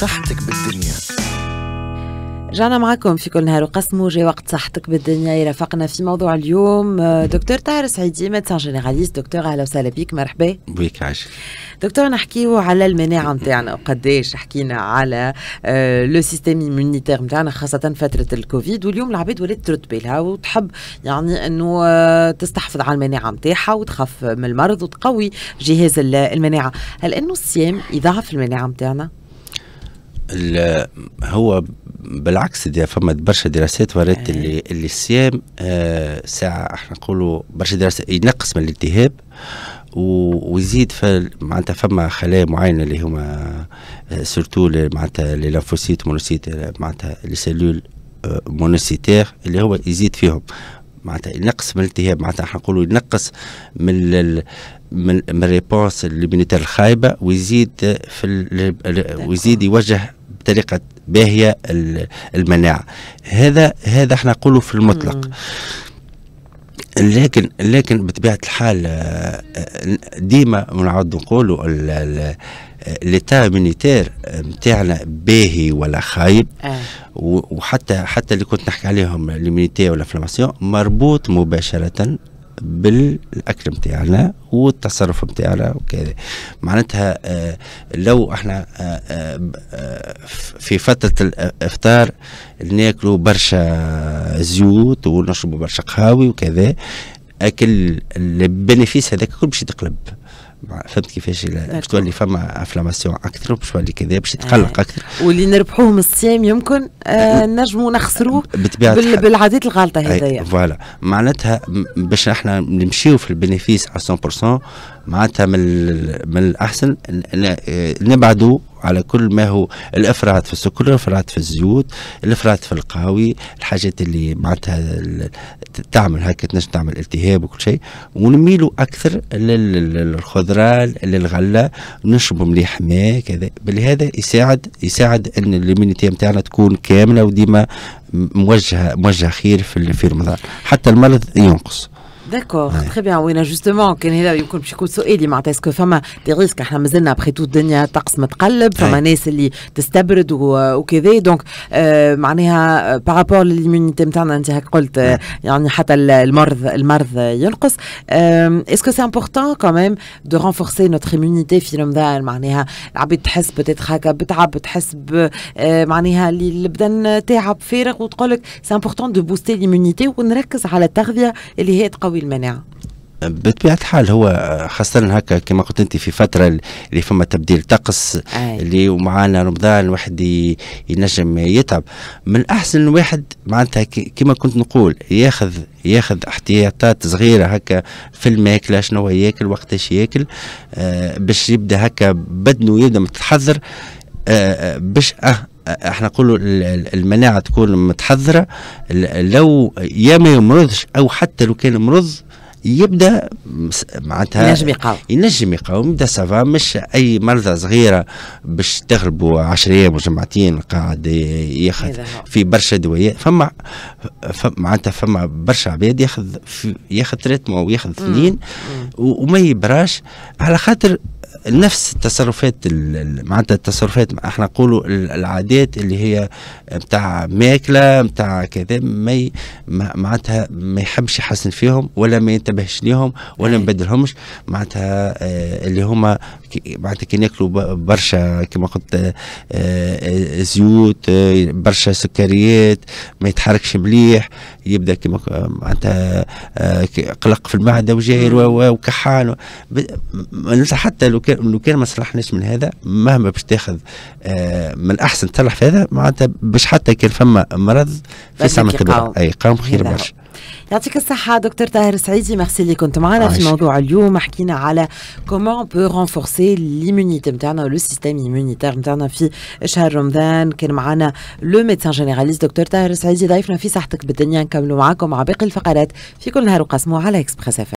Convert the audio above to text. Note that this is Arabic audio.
صحتك بالدنيا رجعنا معكم في كل نهار وقسموا جي وقت صحتك بالدنيا يرافقنا في موضوع اليوم آه، دكتور طاهر سعيدي ميدسان جينيراليست دكتور اهلا وسهلا بيك مرحبا بيك عاش دكتور نحكيو على المناعه نتاعنا وقداش حكينا على لو سيستيم ايمونيتير نتاعنا خاصه فتره الكوفيد واليوم العباد ولات ترد بالها وتحب يعني انه آه، تستحفظ على المناعه نتاعها وتخاف من المرض وتقوي جهاز المناعه هل انه الصيام يضعف المناعه نتاعنا؟ هو بالعكس دي فما برشا دراسات ورات آه. اللي اللي الصيام آه ساعه احنا نقولوا برشا دراسات ينقص من الالتهاب ويزيد معناتها فما خلايا معينه اللي هما سورتو آه، معناتها لي لافوسيت مونوسيت معناتها لي سيلول آه، مونوسيتير اللي هو يزيد فيهم معناتها ينقص من الالتهاب معناتها نقولوا ينقص من ال من من اللي المينيتير الخايبه ويزيد في ويزيد يوجه بطريقه باهيه المناعه هذا هذا احنا نقوله في المطلق لكن لكن بطبيعه الحال آه، آه، ديما نعاود نقولوا ليتا ميليتير نتاعنا باهي ولا خايب آه. وحتى حتى اللي كنت نحكي عليهم ليمينيتي ولا فلاماسيون مربوط مباشره بالاكل نتاعنا والتصرف نتاعنا وكذا معناتها آه، لو احنا آه، في فتره الافطار ناكلوا برشا زيوت ونشربوا برشا قهاوي وكذا اكل البينيفيس هذاك كل باش يتقلب فهمت كيفاش باش تولي فما انفلاماسيون اكثر باش تولي كذا باش تقلق آه. اكثر واللي نربحوه من الصيام يمكن آه, أه، نجموا نخسروه بال... بالعادات الغالطه هذيا فوالا معناتها باش احنا نمشيو في البينيفيس على 100% معناتها من, من الاحسن آه، نبعدوا على كل ما هو الافراط في السكر الافراط في الزيوت الافراط في القهوي الحاجات اللي معناتها تعمل هكا تنجم تعمل التهاب وكل شيء ونميلوا اكثر للخضره للغله نشربوا مليح ماء كذا باللي هذا يساعد يساعد ان الليمينيتي نتاعنا تكون كامله وديما موجهه موجهه خير في في رمضان حتى المرض ينقص داكور تخي بيان وينا جوستومون كان هذا يمكن باش يكون سؤالي معناتها اسكو فما دي ريسك احنا مازلنا ابخي تو الدنيا الطقس متقلب فما ناس اللي تستبرد وكذا دونك معناها بارابور ليميونيتي نتاعنا انت هاك قلت يعني حتى المرض المرض ينقص اسكو سي امبورتون كوميم دو رونفورسي نوتر ايمونيتي في رمضان معناها العباد تحس بتيت هكا بتعب تحس معناها اللي البدن تاعب فارغ وتقول لك سي امبورتون دو بوستي ليميونيتي ونركز على التغذيه اللي هي تقوي يساوي المناعه بطبيعه الحال هو خاصه هكا كما قلت انت في فتره اللي فما تبديل طقس اللي ومعانا رمضان الواحد ينجم يتعب من الاحسن الواحد معناتها كما كنت نقول ياخذ ياخذ احتياطات صغيره هكا في الماكله شنو ياكل وقتاش ياكل آه باش يبدا هكا بدنه يبدا متحذر آه،, آه باش آه احنا نقولوا المناعه تكون متحضره لو يا ما يمرضش او حتى لو كان مرض يبدا معناتها ينجم يقاوم ينجم يقاوم يبدا سافا مش اي مرضى صغيره باش تغلبوا 10 ايام وجمعتين قاعد ياخذ في برشا دوايات فما معناتها فما برشا عباد ياخذ ياخذ تريتمون وياخذ اثنين وما يبراش على خاطر نفس التصرفات معناتها التصرفات احنا نقولوا العادات اللي هي بتاع ماكله بتاع كذا ما معناتها ما يحبش يحسن فيهم ولا ما ينتبهش ليهم ولا ما يبدلهمش معناتها آه، اللي هما معناتها كي ناكلوا برشا كما قلت آه، آه، زيوت آه، برشا سكريات ما يتحركش مليح يبدا كما معناتها قلق في المعده وجاير وكحان حتى لو كان لو كان ما صلحناش من هذا مهما باش تاخذ من الاحسن تصلح في هذا معناتها باش حتى كان فما مرض في سمك اي قام خير برشا يعطيك الصحة دكتور طاهر سعيدي ميرسي اللي كنت معنا في موضوع اليوم حكينا على كومون بو رونفورسي ليمونيتي نتاعنا ولو سيستيم ايمونيتير نتاعنا في شهر رمضان كان معنا لو ميدسان جينيراليست دكتور طاهر سعيدي ضيفنا في صحتك بالدنيا نكملوا معاكم مع باقي الفقرات في كل نهار وقسموا على اكسبريس